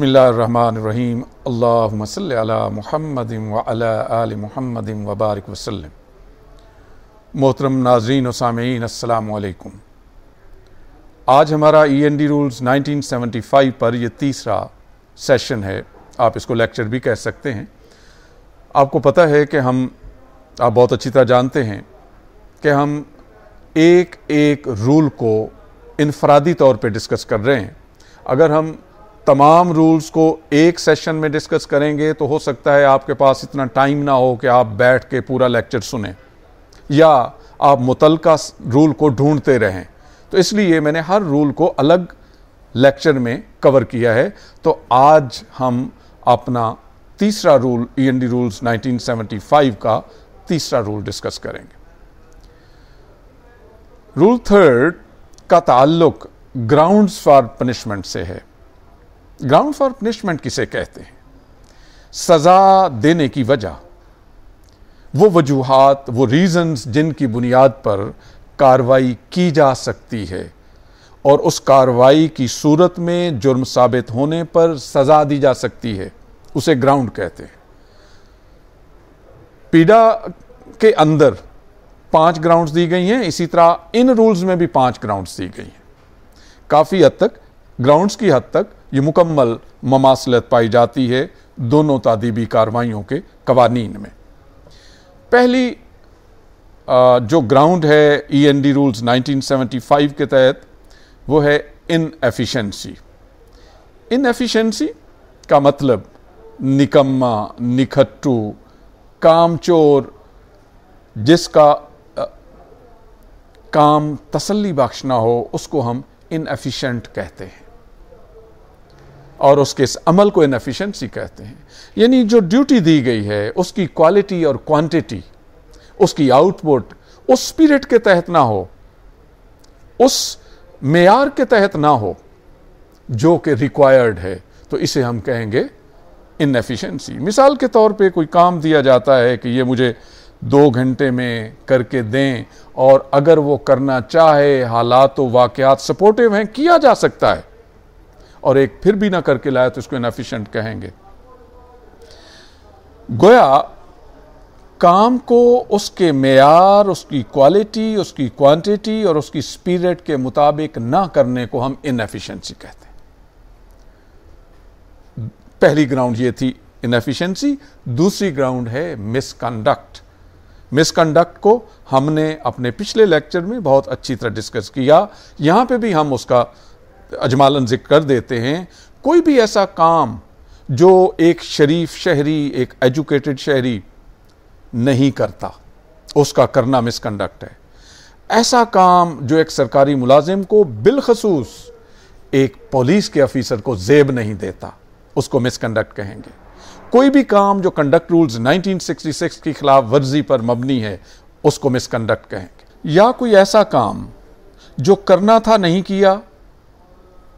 बसमीम अल्लासल महमद वल महमद वबारक वसलम मोहतरम नाजरीन सामीन असलकुम आज हमारा ई एन डी रूल्स 1975 पर यह तीसरा सेशन है आप इसको लेक्चर भी कह सकते हैं आपको पता है कि हम आप बहुत अच्छी तरह जानते हैं कि हम एक एक रूल को इनफरादी तौर पे डिस्कस कर रहे हैं अगर हम तमाम रूल्स को एक सेशन में डिस्कस करेंगे तो हो सकता है आपके पास इतना टाइम ना हो कि आप बैठ के पूरा लेक्चर सुने या आप मुतल रूल को ढूंढते रहें तो इसलिए मैंने हर रूल को अलग लेक्चर में कवर किया है तो आज हम अपना तीसरा rule E N D rules 1975 का तीसरा रूल डिस्कस करेंगे रूल थर्ड का ताल्लुक ग्राउंड्स फॉर पनिशमेंट से है ग्राउंड फॉर पनिशमेंट किसे कहते हैं सज़ा देने की वजह वो वजूहत वो रीजंस जिनकी बुनियाद पर कार्रवाई की जा सकती है और उस कार्रवाई की सूरत में जुर्म साबित होने पर सज़ा दी जा सकती है उसे ग्राउंड कहते हैं पीडा के अंदर पांच ग्राउंड्स दी गई हैं इसी तरह इन रूल्स में भी पांच ग्राउंड्स दी गई हैं काफ़ी हद तक ग्राउंड्स की हद तक ये मुकम्मल ममासलत पाई जाती है दोनों तदीबी कार्रवाइयों के कवानीन में पहली जो ग्राउंड है ई एन डी रूल्स 1975 के तहत वो है इन एफिशेंसी का मतलब निकम्मा निखट्टू कामचोर जिसका आ, काम तसल्ली बख्श ना हो उसको हम एफिशेंट कहते हैं और उसके इस अमल को इनफिशेंसी कहते हैं यानी जो ड्यूटी दी गई है उसकी क्वालिटी और क्वांटिटी उसकी आउटपुट उस स्पिरिट के तहत ना हो उस मैार के तहत ना हो जो कि रिक्वायर्ड है तो इसे हम कहेंगे इनफिशेंसी मिसाल के तौर पे कोई काम दिया जाता है कि ये मुझे दो घंटे में करके दें और अगर वो करना चाहे हालात तो वाकयात सपोर्टिव हैं किया जा सकता है और एक फिर भी ना करके लाया तो इसको इनफिशेंट कहेंगे गोया काम को उसके मैार उसकी क्वालिटी उसकी क्वांटिटी और उसकी स्पिरिट के मुताबिक ना करने को हम इनफिशेंसी कहते हैं पहली ग्राउंड ये थी इनफिशेंसी दूसरी ग्राउंड है मिसकंडक्ट मिसकंडक्ट को हमने अपने पिछले लेक्चर में बहुत अच्छी तरह डिस्कस किया यहां पे भी हम उसका अजमालन जिक्र कर देते हैं कोई भी ऐसा काम जो एक शरीफ शहरी एक एजुकेटेड शहरी नहीं करता उसका करना मिसकंडक्ट है ऐसा काम जो एक सरकारी मुलाजिम को बिलखसूस एक पुलिस के ऑफिसर को जेब नहीं देता उसको मिसकंडक्ट कहेंगे कोई भी काम जो कंडक्ट रूल्स 1966 की खिलाफ वर्जी पर मबनी है उसको मिसकंडक्ट कहेंगे या कोई ऐसा काम जो करना था नहीं किया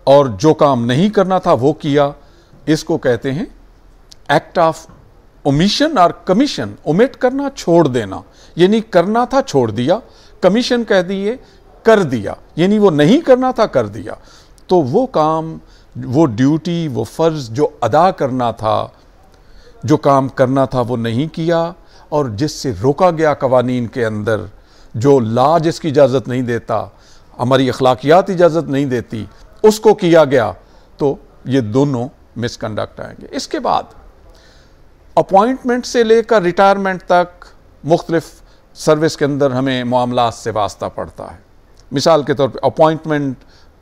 और जो काम नहीं करना था वो किया इसको कहते हैं एक्ट ऑफ ओमिशन और कमीशन ओमिट करना छोड़ देना यानी करना था छोड़ दिया कमीशन कह दिए कर दिया यानी वो नहीं करना था कर दिया तो वो काम वो ड्यूटी वो फ़र्ज़ जो अदा करना था जो काम करना था वो नहीं किया और जिससे रोका गया कवानीन के अंदर जो ला जिसकी इजाज़त नहीं देता हमारी अखलाकियात इजाज़त नहीं देती उसको किया गया तो ये दोनों मिसकंडक्ट आएंगे इसके बाद अपॉइंटमेंट से लेकर रिटायरमेंट तक मुख्तलिफ सर्विस के अंदर हमें मामला से वास्ता पड़ता है मिसाल के तौर पर अपॉइंटमेंट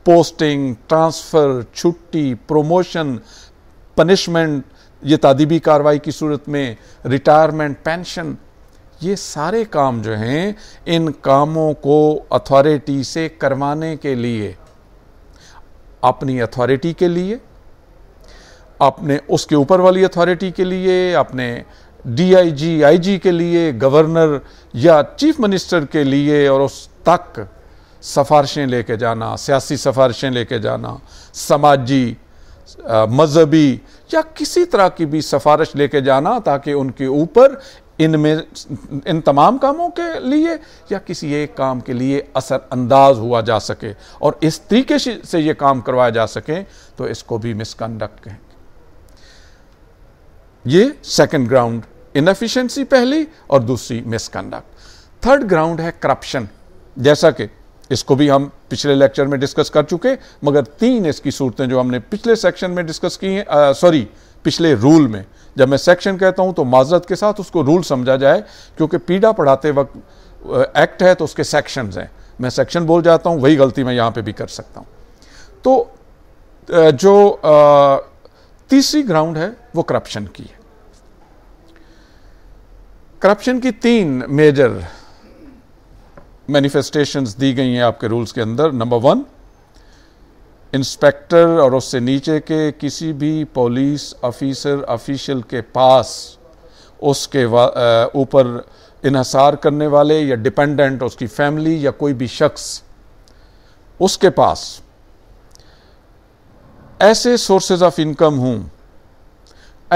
पोस्टिंग ट्रांसफ़र छुट्टी प्रोमोशन पनिशमेंट ये तादीबी कार्रवाई की सूरत में रिटायरमेंट पेंशन ये सारे काम जो हैं इन कामों को अथॉरिटी से करवाने के लिए अपनी अथॉरिटी के लिए अपने उसके ऊपर वाली अथॉरिटी के लिए अपने डीआईजी आईजी के लिए गवर्नर या चीफ मिनिस्टर के लिए और उस तक सफारशें लेके जाना सियासी सफारशें लेके जाना समाजी मजहबी या किसी तरह की भी सफारश लेके जाना ताकि उनके ऊपर इनमें इन तमाम कामों के लिए या किसी एक काम के लिए असर अंदाज हुआ जा सके और इस तरीके से ये काम करवाया जा सके तो इसको भी मिसकंडक्ट कहेंगे ये सेकंड ग्राउंड इनफिशेंसी पहली और दूसरी मिसकंडक्ट थर्ड ग्राउंड है करप्शन जैसा कि इसको भी हम पिछले लेक्चर में डिस्कस कर चुके मगर तीन इसकी सूरतें जो हमने पिछले सेक्शन में डिस्कस की हैं सॉरी पिछले रूल में जब मैं सेक्शन कहता हूँ तो माजरत के साथ उसको रूल समझा जाए क्योंकि पीड़ा पढ़ाते वक्त एक्ट है तो उसके सेक्शंस हैं मैं सेक्शन बोल जाता हूँ वही गलती मैं यहाँ पे भी कर सकता हूँ तो जो तीसरी ग्राउंड है वो करप्शन की है करप्शन की तीन मेजर मैनिफेस्टेशंस दी गई हैं आपके रूल्स के अंदर नंबर वन इंस्पेक्टर और उससे नीचे के किसी भी पुलिस ऑफिसर ऑफिशियल के पास उसके ऊपर इहसार करने वाले या डिपेंडेंट उसकी फैमिली या कोई भी शख्स उसके पास ऐसे सोर्सेज ऑफ इनकम हों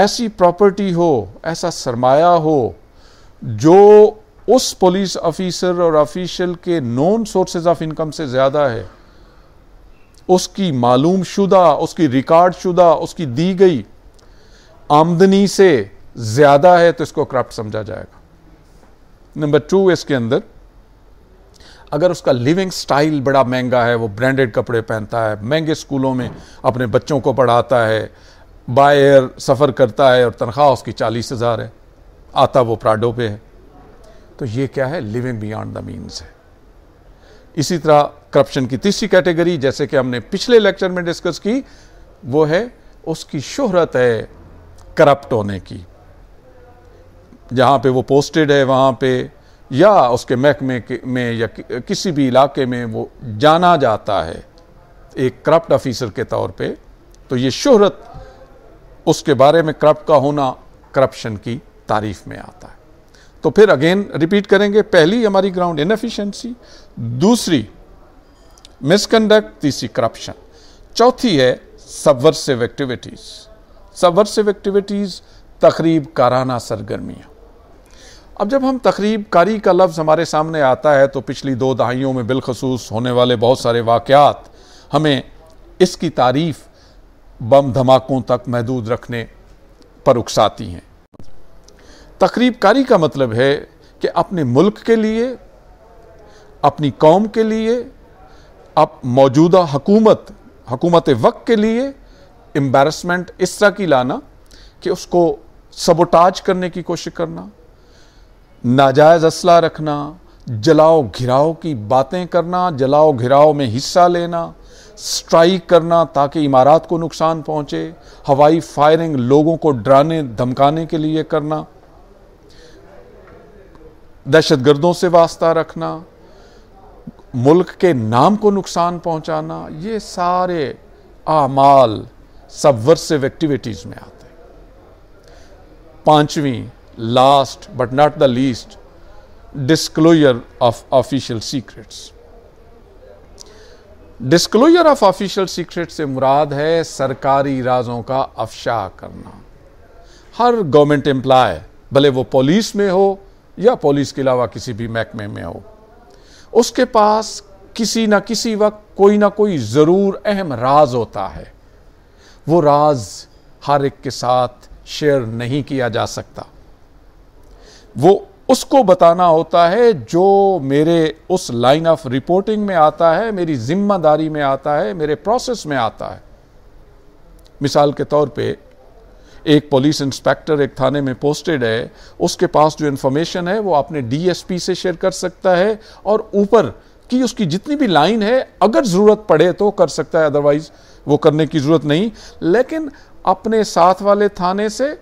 ऐसी प्रॉपर्टी हो ऐसा सरमाया हो जो उस पुलिस ऑफिसर और ऑफिशियल के नॉन सोर्सेज ऑफ इनकम से ज़्यादा है उसकी मालूम शुदा उसकी रिकॉर्ड शुदा उसकी दी गई आमदनी से ज़्यादा है तो इसको करप्ट समझा जाएगा नंबर टू इसके अंदर अगर उसका लिविंग स्टाइल बड़ा महंगा है वो ब्रांडेड कपड़े पहनता है महंगे स्कूलों में अपने बच्चों को पढ़ाता है बायर एयर सफ़र करता है और तनख्वाह उसकी चालीस हज़ार है आता वो प्राडो पे है तो ये क्या है लिविंग बियॉन्ड द मीन्स है इसी तरह करप्शन की तीसरी कैटेगरी जैसे कि हमने पिछले लेक्चर में डिस्कस की वो है उसकी शोहरत है करप्ट होने की जहाँ पे वो पोस्टेड है वहाँ पे या उसके महकमे में या किसी भी इलाके में वो जाना जाता है एक करप्ट ऑफिसर के तौर पे तो ये शोहरत उसके बारे में करप्ट का होना करप्शन की तारीफ में आता है तो फिर अगेन रिपीट करेंगे पहली हमारी ग्राउंड इनफिशेंसी दूसरी मिसकंडक्ट तीसरी करप्शन चौथी है सबवर्सिव एक्टिविटीज़ सबवर्सिव एक्टिविटीज़ तकरीब काराना सरगर्मियाँ अब जब हम तकरीब कारी का लफ्ज़ हमारे सामने आता है तो पिछली दो दहाइयों में बिलखसूस होने वाले बहुत सारे वाक़ात हमें इसकी तारीफ़ बम धमाकों तक महदूद रखने पर उकसाती हैं तकरीब कारी का मतलब है कि अपने मुल्क के लिए अपनी कौम के लिए अब मौजूदा हकूमत हकूमत वक्त के लिए एम्बेरसमेंट इस तरह की लाना कि उसको सबोटाज करने की कोशिश करना नाजायज़ असला रखना जलाओ घिराओ की बातें करना जलाओ घिराओ में हिस्सा लेना स्ट्राइक करना ताकि इमारत को नुकसान पहुंचे हवाई फायरिंग लोगों को डराने धमकाने के लिए करना दहशत गर्दों से वास्ता रखना मुल्क के नाम को नुकसान पहुंचाना ये सारे आमाल सबवर्सिव एक्टिविटीज़ में आते हैं पांचवी last but not the least disclosure of official secrets disclosure of official secret से मुराद है सरकारी राजों का अफशा करना हर गवर्नमेंट एम्प्लॉय भले वो पुलिस में हो या पुलिस के अलावा किसी भी महकमे में हो उसके पास किसी ना किसी वक्त कोई ना कोई ज़रूर अहम राज होता है वो राज हर एक के साथ शेयर नहीं किया जा सकता वो उसको बताना होता है जो मेरे उस लाइन ऑफ रिपोर्टिंग में आता है मेरी जिम्मेदारी में आता है मेरे प्रोसेस में आता है मिसाल के तौर पे एक पुलिस इंस्पेक्टर एक थाने में पोस्टेड है उसके पास जो इन्फॉर्मेशन है वो आपने डीएसपी से शेयर कर सकता है और ऊपर कि उसकी जितनी भी लाइन है अगर ज़रूरत पड़े तो कर सकता है अदरवाइज वो करने की ज़रूरत नहीं लेकिन अपने साथ वाले थाने से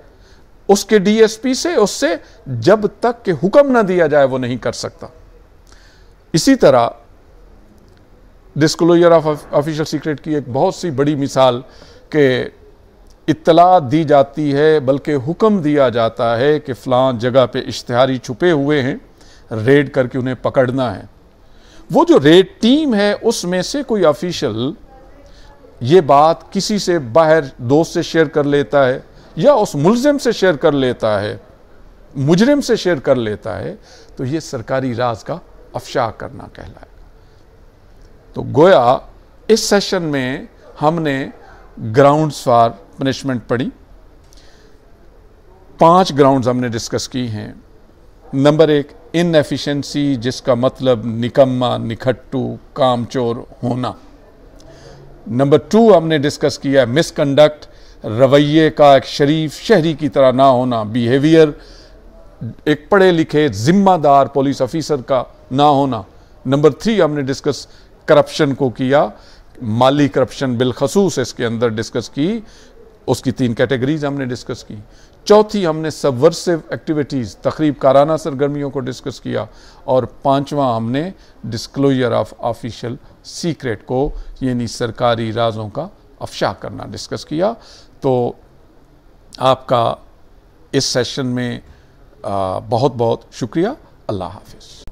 उसके डीएसपी से उससे जब तक के हुक्म ना दिया जाए वो नहीं कर सकता इसी तरह डिस्कलोजर ऑफ ऑफिशियल सीक्रेट की एक बहुत सी बड़ी मिसाल के इतला दी जाती है बल्कि हुक्म दिया जाता है कि फ़लाँ जगह पे इश्तहारी छुपे हुए हैं रेड करके उन्हें पकड़ना है वो जो रेड टीम है उसमें से कोई ऑफिशल ये बात किसी से बाहर दोस्त से शेयर कर लेता है या उस मुलजिम से शेयर कर लेता है मुजरिम से शेयर कर लेता है तो ये सरकारी राज का अफशा करना कहलाएगा तो गोया इस सेशन में हमने ग्राउंड्स फॉर पनिशमेंट पड़ी पांच ग्राउंड्स हमने डिस्कस की हैं नंबर एक इनएफिशिएंसी जिसका मतलब निकम्मा निखट्टू कामचोर होना नंबर टू हमने डिस्कस किया है मिसकंडक्ट रवैये का एक शरीफ शहरी की तरह ना होना बिहेवियर एक पढ़े लिखे जिम्मेदार पुलिस ऑफिसर का ना होना नंबर थ्री हमने डिस्कस करप्शन को किया माली करप्शन बिलखसूस इसके अंदर डिस्कस की उसकी तीन कैटेगरीज हमने डिस्कस की चौथी हमने सबवर्सिव एक्टिविटीज़ तकरीब काराना सरगर्मियों को डिस्कस किया और पांचवा हमने डिस्क्लोजर ऑफ ऑफिशियल सीक्रेट को यानी सरकारी राजों का अफशा करना डिस्कस किया तो आपका इस सेशन में आ, बहुत बहुत शुक्रिया अल्लाह हाफिज़